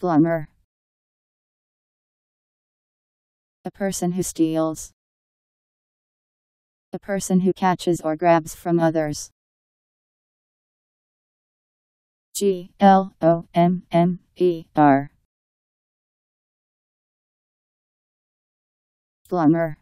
Plumber A person who steals. A person who catches or grabs from others. G L O M M E R Plumber